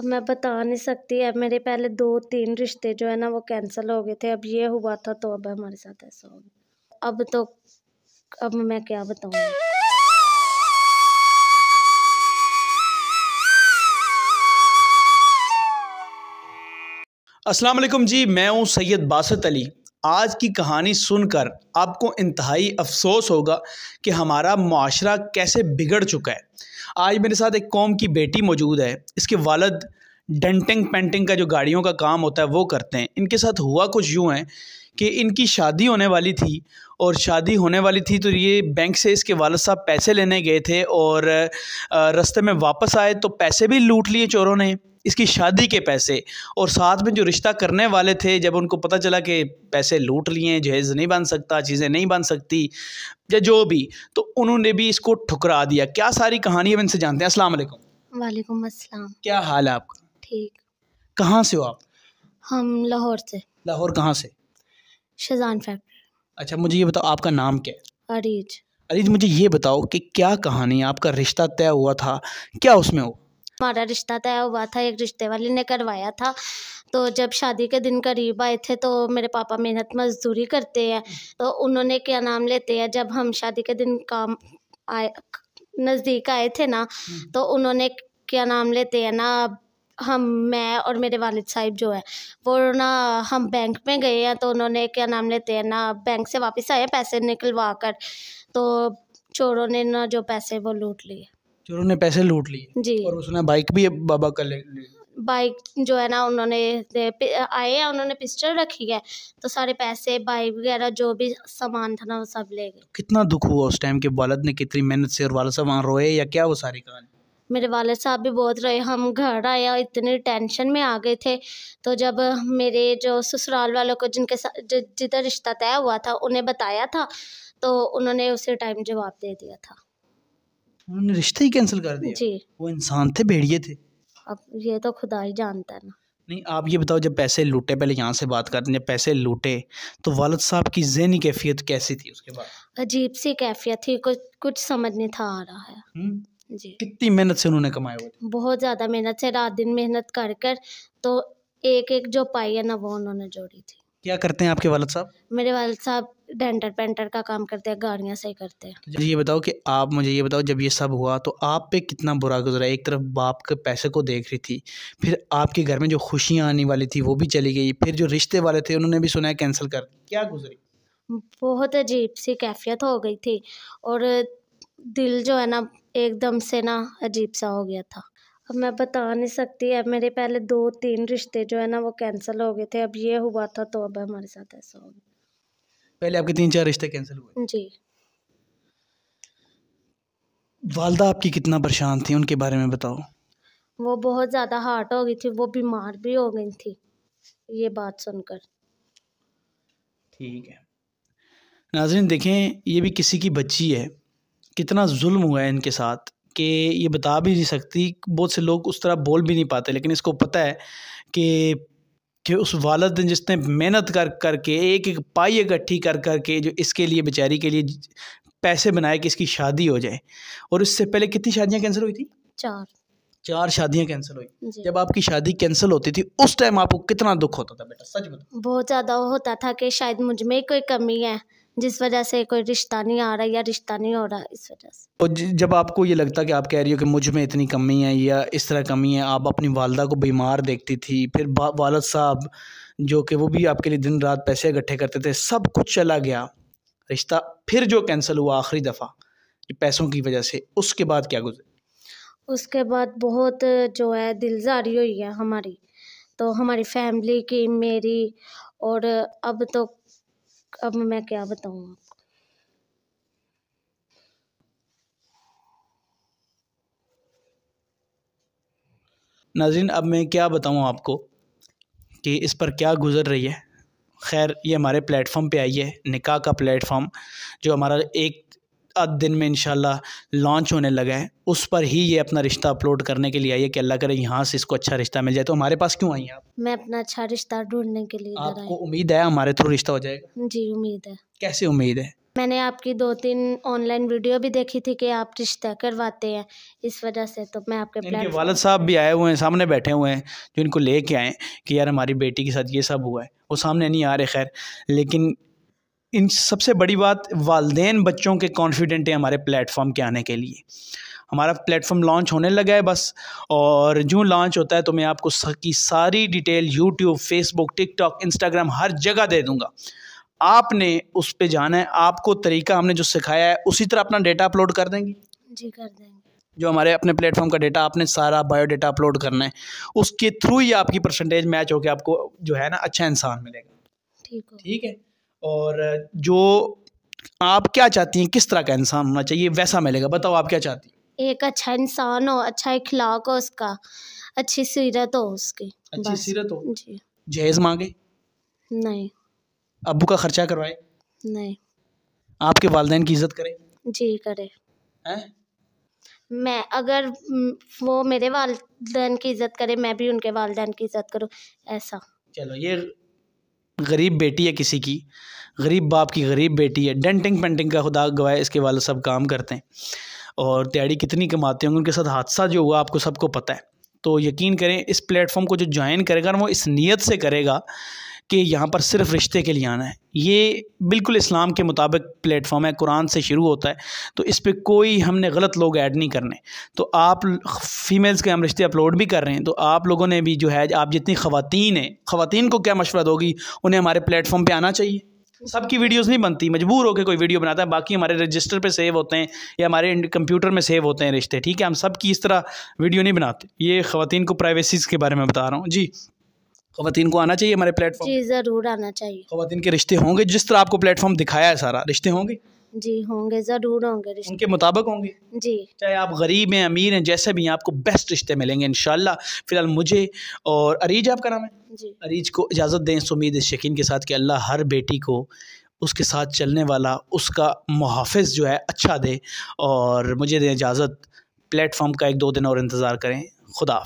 अब मैं बता नहीं सकती अब मेरे पहले दो तीन रिश्ते जो है ना वो कैंसिल हो गए थे अब ये हुआ था तो अब हमारे साथ ऐसा हो गया अब तो अब मैं क्या बताऊँ असलम जी मैं हूँ सैयद बासत अली आज की कहानी सुनकर आपको इंतहाई अफसोस होगा कि हमारा माशरा कैसे बिगड़ चुका है आज मेरे साथ एक कौम की बेटी मौजूद है इसके वालद डेंटिंग पेंटिंग का जो गाड़ियों का काम होता है वो करते हैं इनके साथ हुआ कुछ यूँ है कि इनकी शादी होने वाली थी और शादी होने वाली थी तो ये बैंक से इसके वालद साहब पैसे लेने गए थे और रास्ते में वापस आए तो पैसे भी लूट लिए चोरों ने इसकी शादी के पैसे और साथ में जो रिश्ता करने वाले थे जब उनको पता चला कि पैसे लूट लिए जहेज़ नहीं बन सकता चीज़ें नहीं बन सकती या जो भी तो उन्होंने भी इसको ठुकरा दिया क्या सारी कहानी हम इनसे जानते हैं असलम वालेकुम वालेकुम क्या हाल है आपका ठीक कहाँ से हो आप हम लाहौर से लाहौर कहाँ से शेजान फैक्ट्री अच्छा मुझे ये बताओ आपका नाम क्या है अरीज अरीज मुझे ये बताओ कि क्या कहानी आपका रिश्ता तय हुआ था क्या उसमें हो हमारा रिश्ता तय हुआ था एक रिश्ते वाले ने करवाया था तो जब शादी के दिन करीब आए थे तो मेरे पापा मेहनत मजदूरी करते हैं तो उन्होंने क्या नाम लेते हैं जब हम शादी के दिन काम आए नज़दीक आए थे ना हम्म। तो उन्होंने क्या नाम लेते हैं ना हम मैं और मेरे वालिद साहब जो है वो ना हम बैंक में गए हैं तो उन्होंने क्या नाम लेते हैं ना बैंक से वापस आए पैसे निकलवा कर तो चोरों ने ना जो पैसे वो लूट लिए चोरों ने पैसे लूट लिए जी और उसने बाइक भी बाबा का ले बाइक जो है ना उन्होंने आए हैं उन्होंने पिस्टल रखी है तो सारे पैसे बाइक वगैरह जो भी सामान था ना वो सब ले गए कितना दुख हुआ उस टाइम के वालद ने कितनी मेहनत से और वालद साहब वहाँ रोए या क्या वो सारी कहानी मेरे वाले साहब भी बहुत रहे हम घर आए और इतने टेंशन में आ गए थे तो जब मेरे जो ससुराल वालों को जिनके साथ जिधर रिश्ता तय हुआ था उन्हें बताया था तो उन्होंने उसी टाइम जवाब दे दिया था उन्होंने रिश्ता ही कैंसिल कर दिया जी वो इंसान थे भेड़िए थे अब ये तो खुदा ही जानता है ना नहीं आप ये बताओ जब पैसे लूटे पहले यहाँ से बात करते हैं जब पैसे लूटे तो वालद साहब की जहनी कैफियत कैसी थी उसके बाद अजीब सी कैफियत थी कुछ कुछ समझ नहीं था आ रहा है जी कितनी मेहनत से उन्होंने कमाए हुए बहुत ज़्यादा मेहनत से रात दिन मेहनत कर कर तो एक एक जो पाई है ना वो उन्होंने जोड़ी थी क्या करते हैं आपके वालद साहब मेरे वालद साहब डेंटर पेंटर का काम करते हैं गाड़ियाँ सही करते हैं तो ये बताओ कि आप मुझे ये बताओ जब ये सब हुआ तो आप पे कितना बुरा गुजरा एक तरफ बाप के पैसे को देख रही थी फिर आपके घर में जो खुशियाँ आने वाली थी वो भी चली गई फिर जो रिश्ते वाले थे उन्होंने भी सुना कैंसिल कर क्या गुजरी बहुत अजीब सी कैफियत हो गई थी और दिल जो है ना एकदम से ना अजीब सा हो गया था अब मैं बता नहीं सकती अब मेरे पहले दो तीन रिश्ते जो है ना वो कैंसिल हो गए थे अब ये हुआ था तो अब हमारे साथ ऐसा हो गया पहले आपके तीन चार रिश्ते कैंसिल हुए जी वालदा आपकी कितना परेशान थी उनके बारे में बताओ वो बहुत ज़्यादा हार्ट हो गई थी वो बीमार भी हो गई थी ये बात सुनकर ठीक है नाजरीन देखें ये भी किसी की बच्ची है कितना जुल्म हुआ है इनके साथ कि ये बता भी नहीं सकती बहुत से लोग उस तरह बोल भी नहीं पाते लेकिन इसको पता है कि कि उस वालद ने जिसने मेहनत कर करके एक एक पाई इकट्ठी कर करके जो इसके लिए बेचारी के लिए पैसे बनाए कि इसकी शादी हो जाए और उससे पहले कितनी शादियां कैंसिल हुई थी चार चार शादियां कैंसिल हुई जब आपकी शादी कैंसिल होती थी उस टाइम आपको कितना दुख होता था बेटा सच बताओ बहुत ज़्यादा होता था कि शायद मुझ में कोई कमी है जिस वजह से कोई रिश्ता नहीं आ रहा या रिश्ता नहीं हो रहा इस वजह से और जब आपको ये लगता कि आप कह रही हो कि मुझ में इतनी कमी है या इस तरह कमी है आप अपनी वालदा को बीमार देखती थी फिर वालद साहब जो कि वो भी आपके लिए दिन रात पैसे इकट्ठे करते थे सब कुछ चला गया रिश्ता फिर जो कैंसिल हुआ आखिरी दफ़ा पैसों की वजह से उसके बाद क्या गुजरे उसके बाद बहुत जो है दिलजारी हुई है हमारी तो हमारी फैमिली की मेरी और अब तो अब मैं क्या बताऊँ आपको नाजिन अब मैं क्या बताऊँ आपको कि इस पर क्या गुज़र रही है खैर ये हमारे प्लेटफॉर्म पे आई है निका का प्लेटफॉर्म जो हमारा एक आध दिन में इंशाल्लाह लॉन्च होने लगा है उस पर ही ये अपना रिश्ता अपलोड करने के लिए आई है कि अल्लाह करे यहाँ से इसको अच्छा रिश्ता मिल जाए तो हमारे पास क्यों आई हैं आप मैं अपना अच्छा रिश्ता ढूंढने के लिए आपको उम्मीद है हमारे थ्रू रिश्ता हो जाएगा जी उम्मीद है कैसे उम्मीद है मैंने आपकी दो तीन ऑनलाइन वीडियो भी देखी थी कि आप रिश्ता करवाते हैं इस वजह से तो मैं आपके इनके वालद साहब भी आए हुए हैं सामने बैठे हुए हैं जो इनको लेके आए कि यार हमारी बेटी के साथ ये सब हुआ है वो सामने नहीं आ रहे खैर लेकिन इन सबसे बड़ी बात वालदे बच्चों के कॉन्फिडेंट हैं हमारे प्लेटफॉर्म के आने के लिए हमारा प्लेटफॉर्म लॉन्च होने लगा है बस और जो लॉन्च होता है तो मैं आपको की सारी detail YouTube Facebook TikTok Instagram हर जगह दे दूंगा आपने उस पर जाना है आपको तरीका हमने जो सिखाया है उसी तरह अपना डेटा अपलोड कर देंगे जी कर देंगे जो हमारे अपने प्लेटफॉर्म का डेटा आपने सारा बायोडेटा अपलोड करना है उसके थ्रू ही आपकी परसेंटेज मैच होकर आपको जो है ना अच्छा इंसान मिलेगा ठीक है और जो आप क्या चाहती हैं किस तरह का इंसान होना चाहिए वैसा मिलेगा बताओ आप क्या चाहती हैं एक अच्छा इंसान हो अच्छा इखलाक हो उसका अच्छी सीरत हो उसकी अच्छी सीरत हो जी जहेज मांगे नहीं अबू का खर्चा करवाए नहीं आपके वालदेन की इज्जत करें जी करे मैं अगर वो मेरे वालदेन की इज्जत करे मैं भी उनके वालदेन की इज्जत करूँ ऐसा चलो ये गरीब बेटी है किसी की गरीब बाप की गरीब बेटी है डेंटिंग पेंटिंग का खुदा गवाए इसके वाले सब काम करते हैं और तैयारी कितनी कमाते होंगे उनके साथ हादसा जो हुआ आपको सबको पता है तो यकीन करें इस प्लेटफॉर्म को जो ज्वाइन करेगा वो इस नीयत से करेगा कि यहाँ पर सिर्फ रिश्ते के लिए आना है ये बिल्कुल इस्लाम के मुताबिक प्लेटफॉर्म है कुरान से शुरू होता है तो इस पर कोई हमने गलत लोग ऐड नहीं करने तो आप फीमेल्स के हम रिश्ते अपलोड भी कर रहे हैं तो आप लोगों ने भी जो है आप जितनी ख़वान हैं ख़वान को क्या मशवरा दोगी उन्हें हमारे प्लेटफॉर्म पर आना चाहिए सबकी वीडियोस नहीं बनती मजबूर होकर कोई वीडियो बनाता है बाकी हमारे रजिस्टर पे सेव होते हैं या हमारे कंप्यूटर में सेव होते हैं रिश्ते ठीक है हम सब की इस तरह वीडियो नहीं बनाते ये खातन को प्राइवेसीज़ के बारे में बता रहा हूँ जी खातन को आना चाहिए हमारे प्लेटफॉर्म ज़रूर आना चाहिए खातन के रिश्ते होंगे जिस तरह आपको प्लेटफॉर्म दिखाया है सारा रिश्ते होंगे जी होंगे ज़रूर होंगे रिश्ते उनके मुताबिक होंगे जी चाहे आप गरीब हैं अमीर हैं जैसे भी हैं आपको बेस्ट रिश्ते मिलेंगे इन फिलहाल मुझे और अरीज आपका नाम है जी अरीज को इजाज़त दें सुमीद शकीन के साथ कि अल्लाह हर बेटी को उसके साथ चलने वाला उसका मुहाफ़ जो है अच्छा दे और मुझे दें इजाज़त प्लेटफॉर्म का एक दो दिन और इंतज़ार करें खुदा